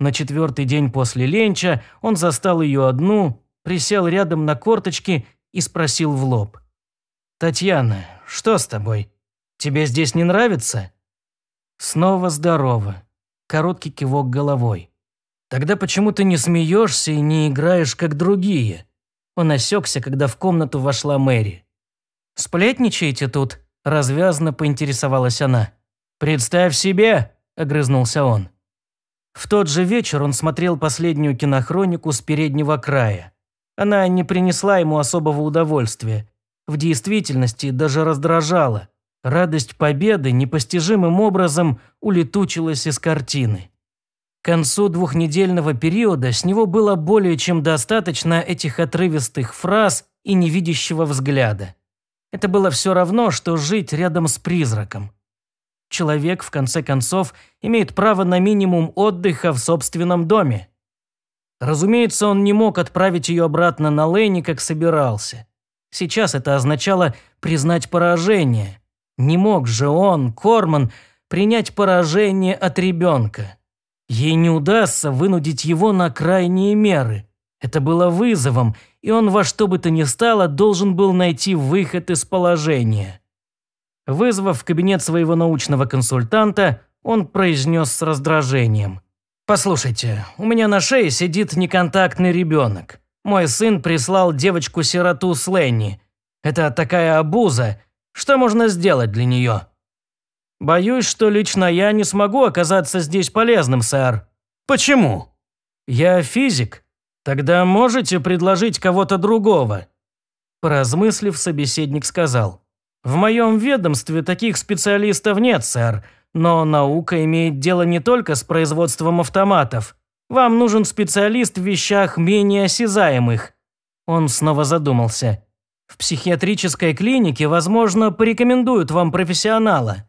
На четвертый день после ленча он застал ее одну, присел рядом на корточки и спросил в лоб. «Татьяна, что с тобой?» Тебе здесь не нравится?» Снова здорово. Короткий кивок головой. «Тогда почему ты не смеешься и не играешь, как другие?» Он осекся, когда в комнату вошла Мэри. «Сплетничаете тут?» – развязно поинтересовалась она. «Представь себе!» – огрызнулся он. В тот же вечер он смотрел последнюю кинохронику с переднего края. Она не принесла ему особого удовольствия. В действительности даже раздражала – Радость победы непостижимым образом улетучилась из картины. К концу двухнедельного периода с него было более чем достаточно этих отрывистых фраз и невидящего взгляда. Это было все равно, что жить рядом с призраком. Человек, в конце концов, имеет право на минимум отдыха в собственном доме. Разумеется, он не мог отправить ее обратно на Лэйни, как собирался. Сейчас это означало признать поражение – не мог же он, Корман, принять поражение от ребенка. Ей не удастся вынудить его на крайние меры. Это было вызовом, и он во что бы то ни стало должен был найти выход из положения. Вызвав в кабинет своего научного консультанта, он произнес с раздражением. «Послушайте, у меня на шее сидит неконтактный ребенок. Мой сын прислал девочку-сироту с Ленни. Это такая обуза, что можно сделать для нее?» «Боюсь, что лично я не смогу оказаться здесь полезным, сэр». «Почему?» «Я физик. Тогда можете предложить кого-то другого?» Поразмыслив, собеседник сказал. «В моем ведомстве таких специалистов нет, сэр, но наука имеет дело не только с производством автоматов. Вам нужен специалист в вещах менее осязаемых». Он снова задумался. В психиатрической клинике, возможно, порекомендуют вам профессионала».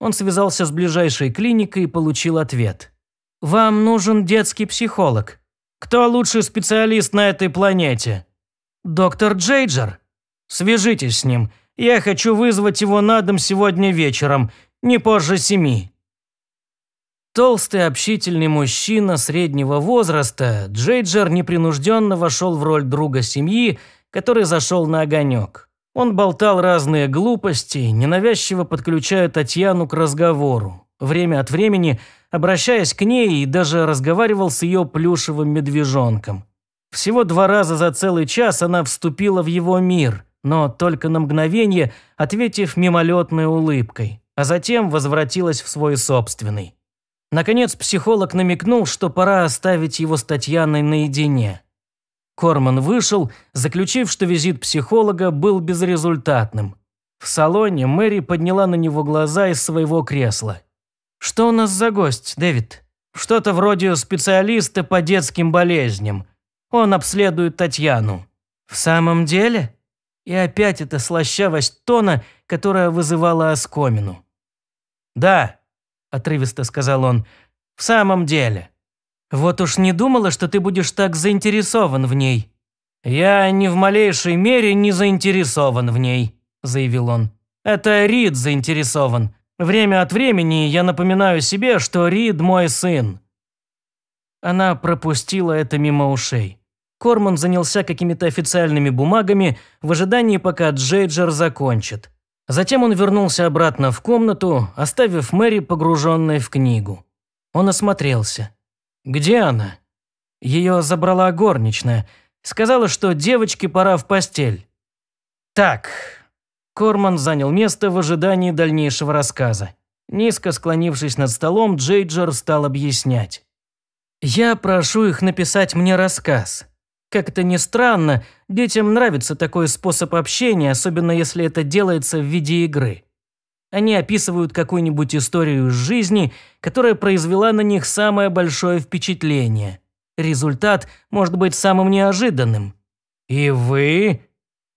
Он связался с ближайшей клиникой и получил ответ. «Вам нужен детский психолог. Кто лучший специалист на этой планете?» «Доктор Джейджер. Свяжитесь с ним. Я хочу вызвать его на дом сегодня вечером, не позже семи». Толстый общительный мужчина среднего возраста, Джейджер непринужденно вошел в роль друга семьи который зашел на огонек. Он болтал разные глупости, ненавязчиво подключая Татьяну к разговору, время от времени обращаясь к ней и даже разговаривал с ее плюшевым медвежонком. Всего два раза за целый час она вступила в его мир, но только на мгновение, ответив мимолетной улыбкой, а затем возвратилась в свой собственный. Наконец психолог намекнул, что пора оставить его с Татьяной наедине. Корман вышел, заключив, что визит психолога был безрезультатным. В салоне Мэри подняла на него глаза из своего кресла. «Что у нас за гость, Дэвид?» «Что-то вроде специалиста по детским болезням. Он обследует Татьяну». «В самом деле?» И опять эта слащавость тона, которая вызывала оскомину. «Да», – отрывисто сказал он, – «в самом деле». Вот уж не думала, что ты будешь так заинтересован в ней». «Я ни в малейшей мере не заинтересован в ней», – заявил он. «Это Рид заинтересован. Время от времени я напоминаю себе, что Рид мой сын». Она пропустила это мимо ушей. Корман занялся какими-то официальными бумагами в ожидании, пока Джейджер закончит. Затем он вернулся обратно в комнату, оставив Мэри погруженной в книгу. Он осмотрелся. «Где она?» Ее забрала горничная. Сказала, что девочке пора в постель. «Так». Корман занял место в ожидании дальнейшего рассказа. Низко склонившись над столом, Джейджер стал объяснять. «Я прошу их написать мне рассказ. Как это не странно, детям нравится такой способ общения, особенно если это делается в виде игры. Они описывают какую-нибудь историю из жизни, которая произвела на них самое большое впечатление. Результат может быть самым неожиданным. «И вы?»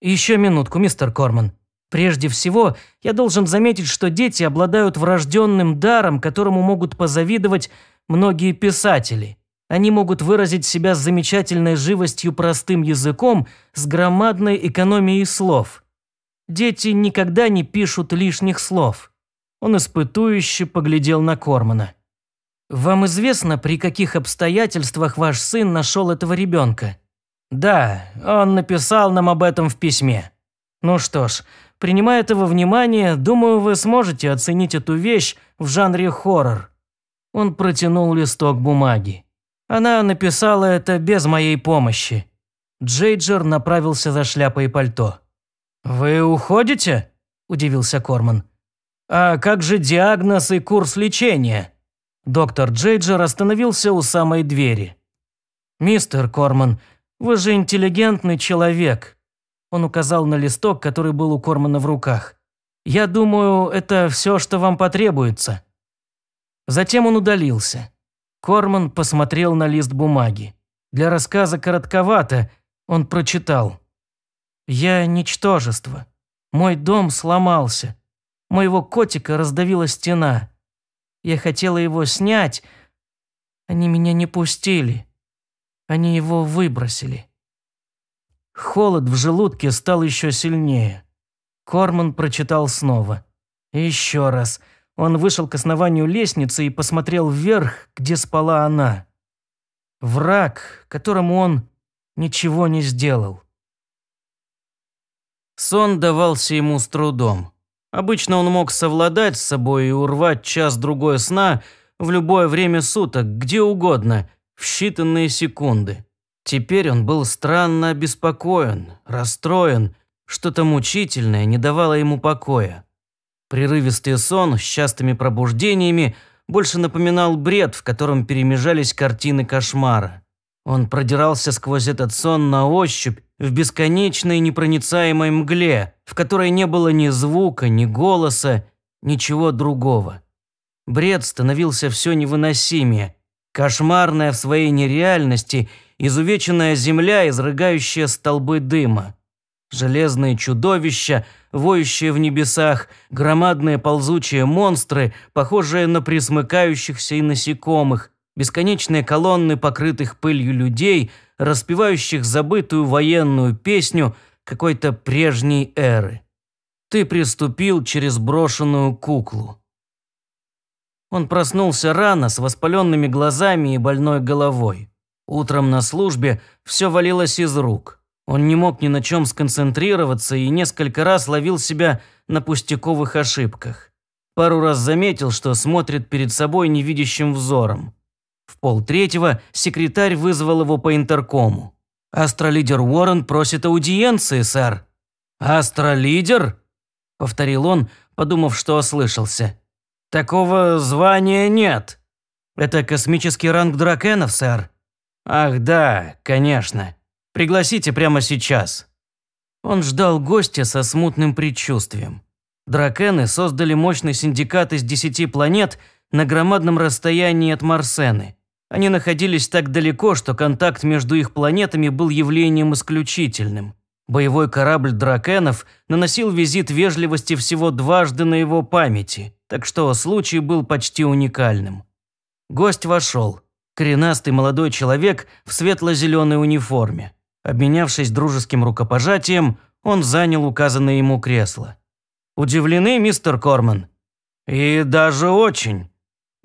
«Еще минутку, мистер Корман. Прежде всего, я должен заметить, что дети обладают врожденным даром, которому могут позавидовать многие писатели. Они могут выразить себя с замечательной живостью простым языком, с громадной экономией слов. Дети никогда не пишут лишних слов. Он испытующе поглядел на Кормана. «Вам известно, при каких обстоятельствах ваш сын нашел этого ребенка?» «Да, он написал нам об этом в письме». «Ну что ж, принимая это во внимание, думаю, вы сможете оценить эту вещь в жанре хоррор». Он протянул листок бумаги. Она написала это без моей помощи. Джейджер направился за шляпой и пальто. «Вы уходите?» – удивился Корман. «А как же диагноз и курс лечения?» Доктор Джейджер остановился у самой двери. «Мистер Корман, вы же интеллигентный человек». Он указал на листок, который был у Кормана в руках. «Я думаю, это все, что вам потребуется». Затем он удалился. Корман посмотрел на лист бумаги. Для рассказа коротковато, он прочитал – я ничтожество. Мой дом сломался. Моего котика раздавила стена. Я хотела его снять. Они меня не пустили. Они его выбросили. Холод в желудке стал еще сильнее. Корман прочитал снова. еще раз. Он вышел к основанию лестницы и посмотрел вверх, где спала она. Враг, которому он ничего не сделал. Сон давался ему с трудом. Обычно он мог совладать с собой и урвать час-другой сна в любое время суток, где угодно, в считанные секунды. Теперь он был странно обеспокоен, расстроен, что-то мучительное не давало ему покоя. Прерывистый сон с частыми пробуждениями больше напоминал бред, в котором перемежались картины кошмара. Он продирался сквозь этот сон на ощупь в бесконечной непроницаемой мгле, в которой не было ни звука, ни голоса, ничего другого. Бред становился все невыносимее. Кошмарная в своей нереальности, изувеченная земля, изрыгающая столбы дыма. Железные чудовища, воющие в небесах, громадные ползучие монстры, похожие на присмыкающихся и насекомых, Бесконечные колонны покрытых пылью людей, распевающих забытую военную песню какой-то прежней эры. Ты приступил через брошенную куклу. Он проснулся рано с воспаленными глазами и больной головой. Утром на службе все валилось из рук. Он не мог ни на чем сконцентрироваться и несколько раз ловил себя на пустяковых ошибках. Пару раз заметил, что смотрит перед собой невидящим взором. В полтретьего секретарь вызвал его по интеркому. «Астролидер Уоррен просит аудиенции, сэр». «Астролидер?» – повторил он, подумав, что ослышался. «Такого звания нет». «Это космический ранг дракенов, сэр». «Ах да, конечно. Пригласите прямо сейчас». Он ждал гостя со смутным предчувствием. Дракены создали мощный синдикат из десяти планет – на громадном расстоянии от Марсены. Они находились так далеко, что контакт между их планетами был явлением исключительным. Боевой корабль «Дракенов» наносил визит вежливости всего дважды на его памяти, так что случай был почти уникальным. Гость вошел. Коренастый молодой человек в светло-зеленой униформе. Обменявшись дружеским рукопожатием, он занял указанное ему кресло. «Удивлены, мистер Корман?» «И даже очень»,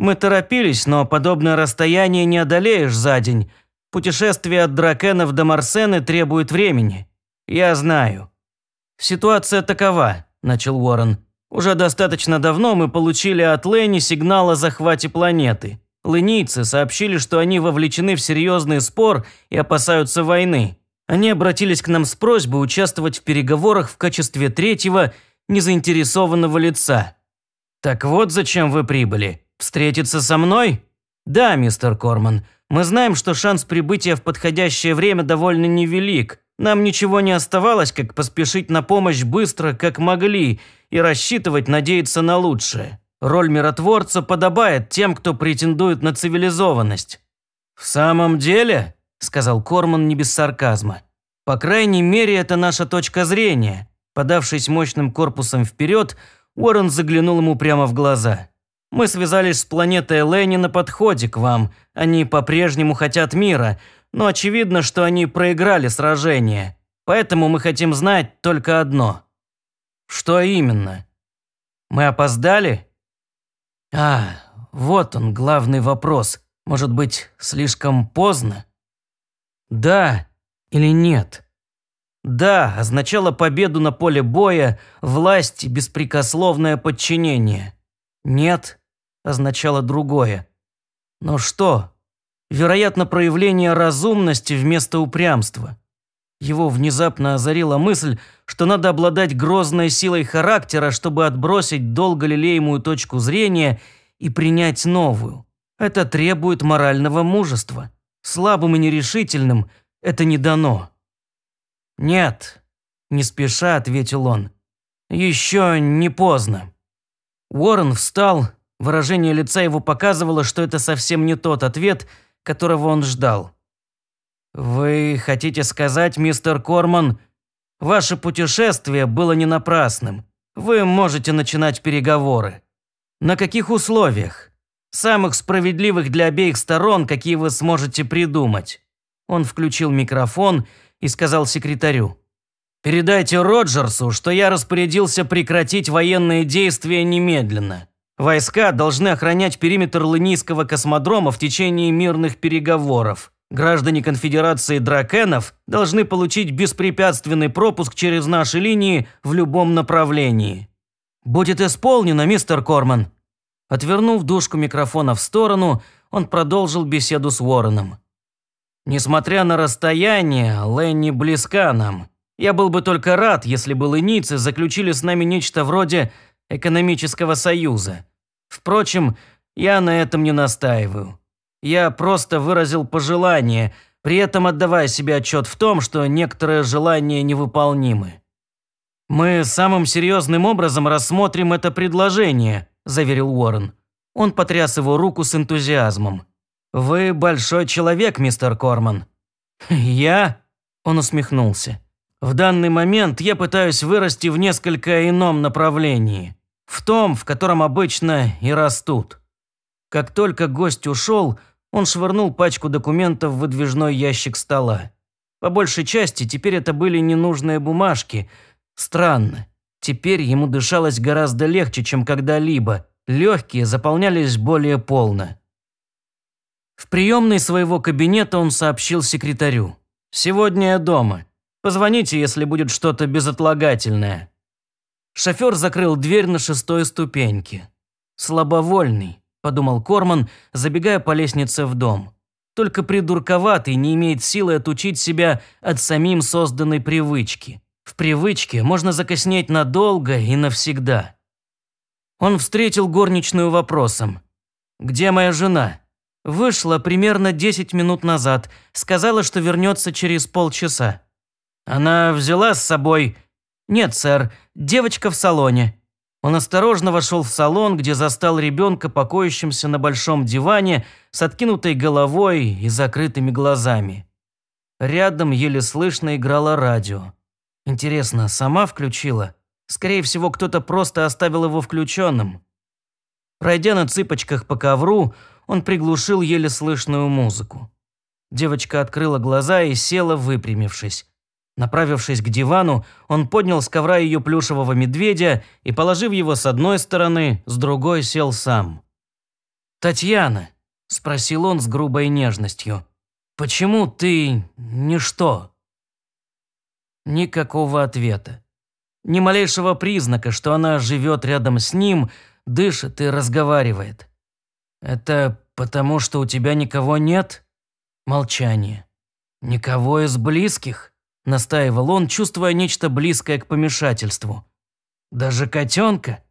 мы торопились, но подобное расстояние не одолеешь за день. Путешествие от Дракенов до Марсены требует времени. Я знаю. Ситуация такова, начал Уоррен. Уже достаточно давно мы получили от Лэни сигнал о захвате планеты. Ленийцы сообщили, что они вовлечены в серьезный спор и опасаются войны. Они обратились к нам с просьбой участвовать в переговорах в качестве третьего, незаинтересованного лица. «Так вот зачем вы прибыли», Встретиться со мной? Да, мистер Корман. Мы знаем, что шанс прибытия в подходящее время довольно невелик. Нам ничего не оставалось, как поспешить на помощь быстро, как могли, и рассчитывать, надеяться на лучшее. Роль миротворца подобает тем, кто претендует на цивилизованность. «В самом деле?» – сказал Корман не без сарказма. «По крайней мере, это наша точка зрения». Подавшись мощным корпусом вперед, Уоррен заглянул ему прямо в глаза. Мы связались с планетой Лэни на подходе к вам. Они по-прежнему хотят мира, но очевидно, что они проиграли сражение. Поэтому мы хотим знать только одно. Что именно? Мы опоздали? А, вот он, главный вопрос. Может быть, слишком поздно? Да или нет? Да означало победу на поле боя, власть и беспрекословное подчинение. Нет – означало другое. Но что? Вероятно, проявление разумности вместо упрямства. Его внезапно озарила мысль, что надо обладать грозной силой характера, чтобы отбросить долго лелеемую точку зрения и принять новую. Это требует морального мужества. Слабым и нерешительным это не дано. «Нет», – не спеша ответил он, – «еще не поздно». Уоррен встал, Выражение лица его показывало, что это совсем не тот ответ, которого он ждал. «Вы хотите сказать, мистер Корман, ваше путешествие было не напрасным. Вы можете начинать переговоры. На каких условиях? Самых справедливых для обеих сторон, какие вы сможете придумать». Он включил микрофон и сказал секретарю. «Передайте Роджерсу, что я распорядился прекратить военные действия немедленно. Войска должны охранять периметр Лынийского космодрома в течение мирных переговоров. Граждане конфедерации дракенов должны получить беспрепятственный пропуск через наши линии в любом направлении. «Будет исполнено, мистер Корман!» Отвернув дужку микрофона в сторону, он продолжил беседу с Уорреном. «Несмотря на расстояние, Ленни близка нам. Я был бы только рад, если бы лыницы заключили с нами нечто вроде экономического союза. Впрочем, я на этом не настаиваю. Я просто выразил пожелание, при этом отдавая себе отчет в том, что некоторые желания невыполнимы. «Мы самым серьезным образом рассмотрим это предложение», – заверил Уоррен. Он потряс его руку с энтузиазмом. «Вы большой человек, мистер Корман». «Я?» – он усмехнулся. «В данный момент я пытаюсь вырасти в несколько ином направлении» в том, в котором обычно и растут. Как только гость ушел, он швырнул пачку документов в выдвижной ящик стола. По большей части теперь это были ненужные бумажки. Странно. Теперь ему дышалось гораздо легче, чем когда-либо. Легкие заполнялись более полно. В приемной своего кабинета он сообщил секретарю. «Сегодня я дома. Позвоните, если будет что-то безотлагательное». Шофер закрыл дверь на шестой ступеньке. «Слабовольный», – подумал Корман, забегая по лестнице в дом. «Только придурковатый не имеет силы отучить себя от самим созданной привычки. В привычке можно закоснеть надолго и навсегда». Он встретил горничную вопросом. «Где моя жена?» Вышла примерно 10 минут назад, сказала, что вернется через полчаса. Она взяла с собой «Нет, сэр, девочка в салоне». Он осторожно вошел в салон, где застал ребенка, покоящимся на большом диване, с откинутой головой и закрытыми глазами. Рядом еле слышно играло радио. Интересно, сама включила? Скорее всего, кто-то просто оставил его включенным. Пройдя на цыпочках по ковру, он приглушил еле слышную музыку. Девочка открыла глаза и села, выпрямившись. Направившись к дивану, он поднял с ковра ее плюшевого медведя и, положив его с одной стороны, с другой сел сам. «Татьяна», – спросил он с грубой нежностью, – «почему ты ничто?» Никакого ответа. Ни малейшего признака, что она живет рядом с ним, дышит и разговаривает. «Это потому, что у тебя никого нет?» Молчание. «Никого из близких?» – настаивал он, чувствуя нечто близкое к помешательству. «Даже котенка?»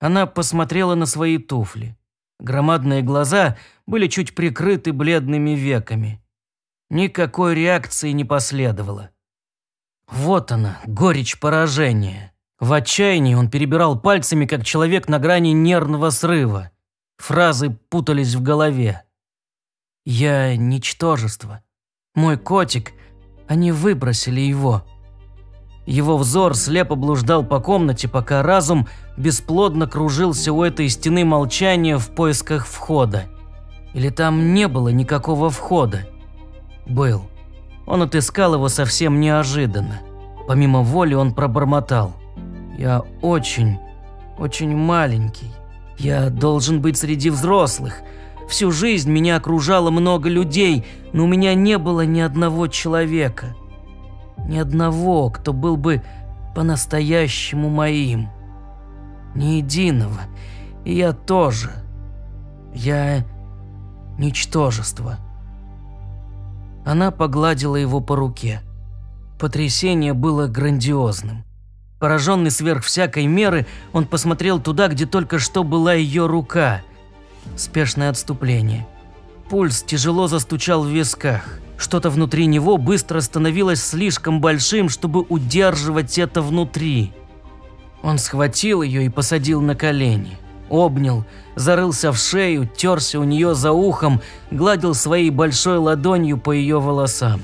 Она посмотрела на свои туфли. Громадные глаза были чуть прикрыты бледными веками. Никакой реакции не последовало. Вот она, горечь поражения. В отчаянии он перебирал пальцами, как человек на грани нервного срыва. Фразы путались в голове. «Я – ничтожество. Мой котик – они выбросили его. Его взор слепо блуждал по комнате, пока разум бесплодно кружился у этой стены молчания в поисках входа. Или там не было никакого входа? Был. Он отыскал его совсем неожиданно. Помимо воли он пробормотал. «Я очень, очень маленький. Я должен быть среди взрослых. Всю жизнь меня окружало много людей, но у меня не было ни одного человека. Ни одного, кто был бы по-настоящему моим. Ни единого. И я тоже. Я ничтожество. Она погладила его по руке. Потрясение было грандиозным. Пораженный сверх всякой меры, он посмотрел туда, где только что была ее рука – Спешное отступление. Пульс тяжело застучал в висках. Что-то внутри него быстро становилось слишком большим, чтобы удерживать это внутри. Он схватил ее и посадил на колени. Обнял, зарылся в шею, терся у нее за ухом, гладил своей большой ладонью по ее волосам.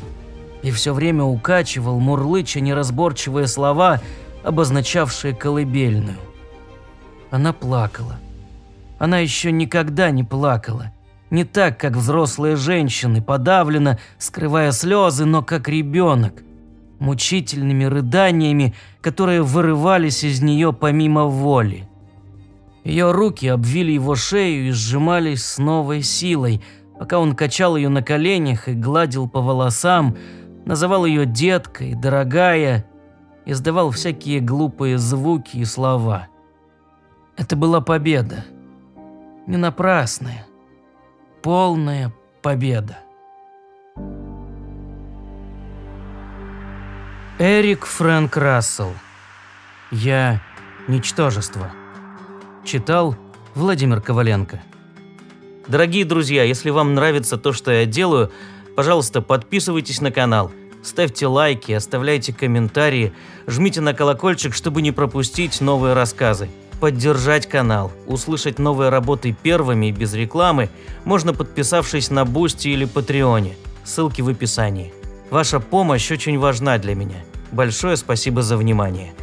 И все время укачивал, мурлыча неразборчивые слова, обозначавшие колыбельную. Она плакала. Она еще никогда не плакала. Не так, как взрослые женщины, подавленно, скрывая слезы, но как ребенок. Мучительными рыданиями, которые вырывались из нее помимо воли. Ее руки обвили его шею и сжимались с новой силой, пока он качал ее на коленях и гладил по волосам, называл ее деткой, дорогая, издавал всякие глупые звуки и слова. Это была победа не напрасная, полная победа. Эрик Фрэнк Рассел. Я ничтожество. Читал Владимир Коваленко. Дорогие друзья, если вам нравится то, что я делаю, пожалуйста, подписывайтесь на канал, ставьте лайки, оставляйте комментарии, жмите на колокольчик, чтобы не пропустить новые рассказы. Поддержать канал, услышать новые работы первыми и без рекламы можно подписавшись на Бусти или Патреоне. Ссылки в описании. Ваша помощь очень важна для меня. Большое спасибо за внимание.